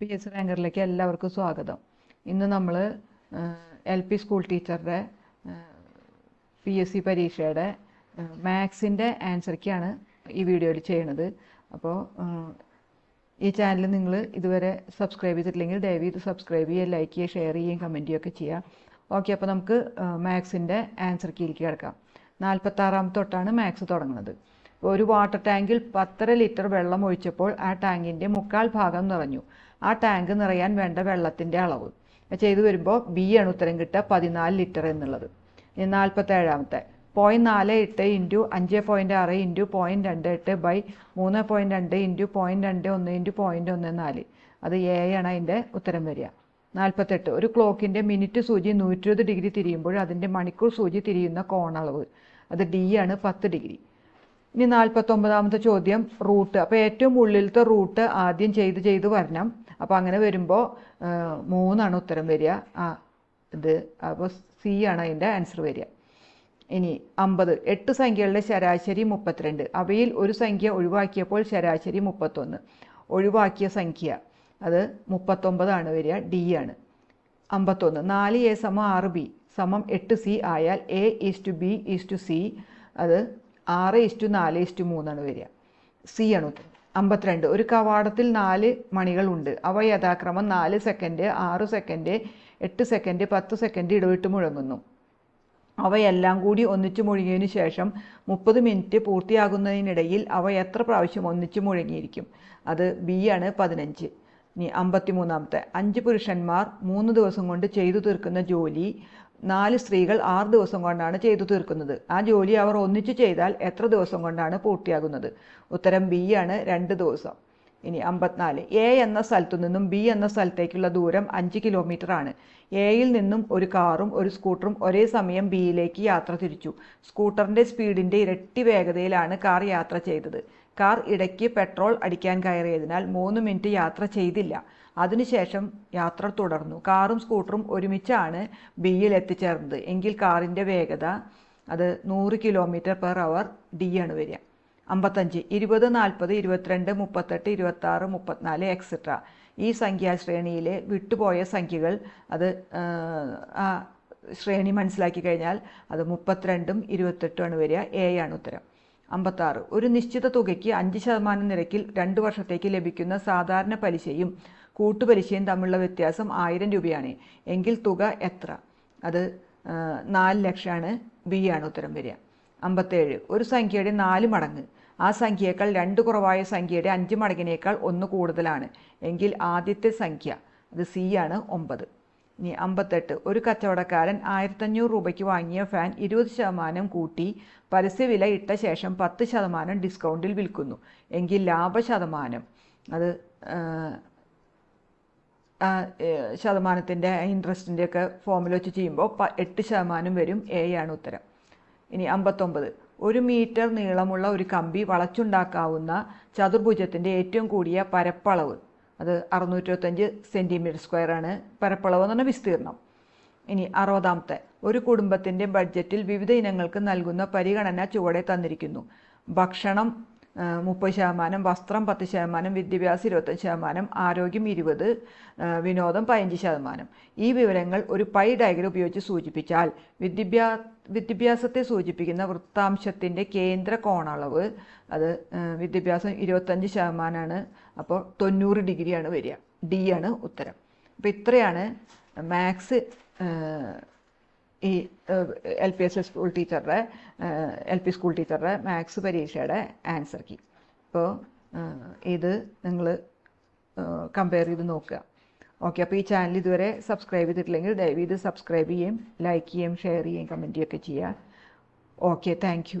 P S റാങ്കറിലേക്ക് എല്ലാവർക്കും സ്വാഗതം ഇന്ന് നമ്മൾ എൽ പി സ്കൂൾ ടീച്ചറുടെ പി എസ് സി പരീക്ഷയുടെ മാത്സിൻ്റെ ആൻസർക്കാണ് ഈ വീഡിയോയിൽ ചെയ്യണത് അപ്പോൾ ഈ ചാനൽ നിങ്ങൾ ഇതുവരെ സബ്സ്ക്രൈബ് ചെയ്തിട്ടില്ലെങ്കിൽ ദയവ് ഇത് സബ്സ്ക്രൈബ് ചെയ്യുക ലൈക്ക് ചെയ്യുക ഷെയർ ചെയ്യുകയും കമൻറ്റ് ചെയ്യുകയൊക്കെ ചെയ്യുക ഓക്കെ അപ്പോൾ നമുക്ക് മാത്സിൻ്റെ ആൻസർ കീഴിലേക്ക് കിടക്കാം നാൽപ്പത്താറാമത്തെ തൊട്ടാണ് മാത്സ് തുടങ്ങുന്നത് ഒരു വാട്ടർ ടാങ്കിൽ പത്തര ലിറ്റർ വെള്ളം ഒഴിച്ചപ്പോൾ ആ ടാങ്കിൻ്റെ മുക്കാൽ ഭാഗം നിറഞ്ഞു ആ ടാങ്ക് നിറയാൻ വേണ്ട വെള്ളത്തിൻ്റെ അളവ് ചെയ്തു വരുമ്പോൾ ബി ആണ് ഉത്തരം കിട്ടുക പതിനാല് ലിറ്റർ എന്നുള്ളത് നാൽപ്പത്തേഴാമത്തെ പോയിന്റ് നാല് എട്ട് ഇൻറ്റു അഞ്ച് പോയിൻറ്റ് ആറ് ഇൻറ്റു പോയിന്റ് രണ്ട് എട്ട് ബൈ മൂന്ന് പോയിന്റ് രണ്ട് ഇൻറ്റു പോയിന്റ് രണ്ട് ഒന്ന് ഇൻറ്റു പോയിന്റ് ഒന്ന് നാല് അത് എ ആണ് അതിൻ്റെ ഉത്തരം വരിക നാൽപ്പത്തെട്ട് ഒരു ക്ലോക്കിൻ്റെ മിനിറ്റ് സൂചി നൂറ്റി ഇരുപത് ഡിഗ്രി തിരിയുമ്പോൾ അതിൻ്റെ മണിക്കൂർ സൂചി തിരിയുന്ന കോണളവ് അത് ഡി ആണ് പത്ത് ഡിഗ്രി ഇനി നാൽപ്പത്തൊമ്പതാമത്തെ ചോദ്യം റൂട്ട് അപ്പോൾ ഏറ്റവും ഉള്ളിലത്തെ റൂട്ട് ആദ്യം ചെയ്ത് ചെയ്ത് വരണം അപ്പോൾ അങ്ങനെ വരുമ്പോൾ മൂന്നാണ് ഉത്തരം വരിക ആ ഇത് അപ്പോൾ സി ആണ് അതിൻ്റെ ആൻസർ വരിക ഇനി അമ്പത് എട്ട് സംഖ്യകളുടെ ശരാശരി മുപ്പത്തിരണ്ട് അവയിൽ ഒരു സംഖ്യ ഒഴിവാക്കിയപ്പോൾ ശരാശരി മുപ്പത്തൊന്ന് ഒഴിവാക്കിയ സംഖ്യ അത് മുപ്പത്തൊമ്പതാണ് വരിക ഡി ആണ് അമ്പത്തൊന്ന് നാല് എ സമം ആറ് ബി സമം എട്ട് സി ആയാൽ A is to B is to C അത് ആറ് ഇസ്റ്റു നാല് ഇസ്റ്റു മൂന്നാണ് വരിക സി ആണ് ഉത്തരം അമ്പത്തിരണ്ട് ഒരു കവാടത്തിൽ നാല് മണികളുണ്ട് അവ യഥാക്രമം നാല് സെക്കൻഡ് ആറ് സെക്കൻഡ് എട്ട് സെക്കൻഡ് പത്ത് സെക്കൻഡ് ഇടവിട്ട് മുഴങ്ങുന്നു അവയെല്ലാം കൂടി ഒന്നിച്ചു മുഴുകിയതിനു ശേഷം മുപ്പത് മിനിറ്റ് പൂർത്തിയാകുന്നതിനിടയിൽ അവ എത്ര പ്രാവശ്യം ഒന്നിച്ചു മുഴങ്ങിയിരിക്കും അത് ബി ആണ് പതിനഞ്ച് ഇനി അമ്പത്തിമൂന്നാമത്തെ അഞ്ച് പുരുഷന്മാർ മൂന്ന് ദിവസം കൊണ്ട് ചെയ്തു തീർക്കുന്ന ജോലി നാല് സ്ത്രീകൾ ആറ് ദിവസം കൊണ്ടാണ് ചെയ്തു തീർക്കുന്നത് ആ ജോലി അവർ ഒന്നിച്ചു ചെയ്താൽ എത്ര ദിവസം കൊണ്ടാണ് പൂർത്തിയാകുന്നത് ഉത്തരം ബി ആണ് രണ്ട് ദിവസം ഇനി അമ്പത്തിനാല് എ എന്ന സ്ഥലത്തു നിന്നും ബി എന്ന സ്ഥലത്തേക്കുള്ള ദൂരം അഞ്ച് കിലോമീറ്റർ ആണ് എയിൽ നിന്നും ഒരു കാറും ഒരു സ്കൂട്ടറും ഒരേ സമയം ബിയിലേക്ക് യാത്ര തിരിച്ചു സ്കൂട്ടറിന്റെ സ്പീഡിന്റെ ഇരട്ടി വേഗതയിലാണ് കാർ യാത്ര ചെയ്തത് കാർ ഇടയ്ക്ക് പെട്രോൾ അടിക്കാൻ കയറിയതിനാൽ മൂന്ന് മിനിറ്റ് യാത്ര ചെയ്തില്ല അതിനുശേഷം യാത്ര തുടർന്നു കാറും സ്കൂട്ടറും ഒരുമിച്ചാണ് ബിയിൽ എത്തിച്ചേർന്നത് എങ്കിൽ കാറിൻ്റെ വേഗത അത് നൂറ് കിലോമീറ്റർ പെർ അവർ ഡി ആണ് വരിക അമ്പത്തഞ്ച് ഇരുപത് നാൽപ്പത് ഇരുപത്തിരണ്ട് മുപ്പത്തെട്ട് ഇരുപത്താറ് മുപ്പത്തിനാല് എക്സെട്ര ഈ സംഖ്യാശ്രേണിയിലെ വിട്ടുപോയ സംഖ്യകൾ അത് ആ ശ്രേണി മനസ്സിലാക്കി കഴിഞ്ഞാൽ അത് മുപ്പത്തിരണ്ടും ആണ് വരിക എ ആണ് ഉത്തരം അമ്പത്താറ് ഒരു നിശ്ചിത തുകയ്ക്ക് അഞ്ച് ശതമാനം നിരക്കിൽ രണ്ട് വർഷത്തേക്ക് ലഭിക്കുന്ന സാധാരണ പലിശയും കൂട്ടുപലിശയും തമ്മിലുള്ള വ്യത്യാസം ആയിരം രൂപയാണ് എങ്കിൽ തുക എത്ര അത് നാല് ലക്ഷമാണ് ബി ആണ് ഉത്തരം വരിക അമ്പത്തേഴ് ഒരു സംഖ്യയുടെ നാല് മടങ്ങ് ആ സംഖ്യയേക്കാൾ രണ്ട് കുറവായ സംഖ്യയുടെ അഞ്ച് മടങ്ങിനേക്കാൾ ഒന്ന് കൂടുതലാണ് എങ്കിൽ ആദ്യത്തെ സംഖ്യ അത് സി ആണ് ഒമ്പത് ഇനി അമ്പത്തെട്ട് ഒരു കച്ചവടക്കാരൻ ആയിരത്തഞ്ഞൂറ് രൂപയ്ക്ക് വാങ്ങിയ ഫാൻ ഇരുപത് ശതമാനം കൂട്ടി പരസ്യവില ഇട്ട ശേഷം പത്ത് ശതമാനം ഡിസ്കൗണ്ടിൽ വിൽക്കുന്നു എങ്കിൽ ലാഭശതമാനം അത് ശതമാനത്തിൻ്റെ ഇൻട്രസ്റ്റിൻ്റെ ഒക്കെ ഫോമിൽ വെച്ച് ചെയ്യുമ്പോൾ എട്ട് ശതമാനം വരും എ ആണ് ഉത്തരം ഇനി അമ്പത്തൊമ്പത് ഒരു മീറ്റർ നീളമുള്ള ഒരു കമ്പി വളച്ചുണ്ടാക്കാവുന്ന ചതുർഭുജത്തിൻ്റെ ഏറ്റവും കൂടിയ പരപ്പളവ് അത് അറുന്നൂറ്റി സെൻറ്റിമീറ്റർ സ്ക്വയർ ആണ് പരപ്പളവ് എന്ന് പറഞ്ഞാൽ വിസ്തീർണം ഇനി അറുപതാമത്തെ ഒരു കുടുംബത്തിന്റെ ബഡ്ജറ്റിൽ വിവിധ ഇനങ്ങൾക്ക് നൽകുന്ന പരിഗണന ചുവടെ തന്നിരിക്കുന്നു ഭക്ഷണം മുപ്പത് ശതമാനം വസ്ത്രം പത്ത് ശതമാനം വിദ്യാഭ്യാസം ഇരുപത്തഞ്ച് ശതമാനം ആരോഗ്യം ഇരുപത് വിനോദം പതിനഞ്ച് ശതമാനം ഈ വിവരങ്ങൾ ഒരു പൈ ഡയഗ്രം ഉപയോഗിച്ച് സൂചിപ്പിച്ചാൽ വിദ്യാഭ്യാ വിദ്യാഭ്യാസത്തെ സൂചിപ്പിക്കുന്ന വൃത്താംശത്തിൻ്റെ കേന്ദ്ര കോണളവ് അത് വിദ്യാഭ്യാസം ഇരുപത്തഞ്ച് ശതമാനമാണ് അപ്പോൾ തൊണ്ണൂറ് ഡിഗ്രിയാണ് വരിക ഡി ആണ് ഉത്തരം അപ്പോൾ ഇത്രയാണ് മാത്സ് ഈ എൽ പി എസ് സ്കൂൾ ടീച്ചറുടെ എൽ പി സ്കൂൾ ടീച്ചറുടെ മാത്സ് പരീക്ഷയുടെ ആൻസർ കീ അപ്പോൾ ഇത് നിങ്ങൾ കമ്പയർ ചെയ്ത് നോക്കുക ഓക്കെ അപ്പോൾ ഈ ചാനൽ ഇതുവരെ സബ്സ്ക്രൈബ് ചെയ്തിട്ടില്ലെങ്കിൽ ദയവ് ഇത് സബ്സ്ക്രൈബ് ചെയ്യും ലൈക്ക് ചെയ്യും ഷെയർ ചെയ്യും കമൻറ്റ് ചെയ്യുകയൊക്കെ ചെയ്യുക ഓക്കെ താങ്ക്